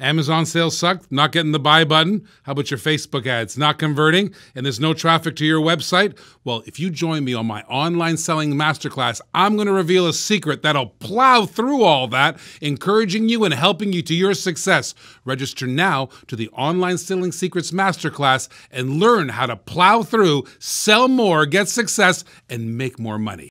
Amazon sales suck, not getting the buy button. How about your Facebook ads? Not converting, and there's no traffic to your website? Well, if you join me on my online selling masterclass, I'm going to reveal a secret that'll plow through all that, encouraging you and helping you to your success. Register now to the Online Selling Secrets Masterclass and learn how to plow through, sell more, get success, and make more money.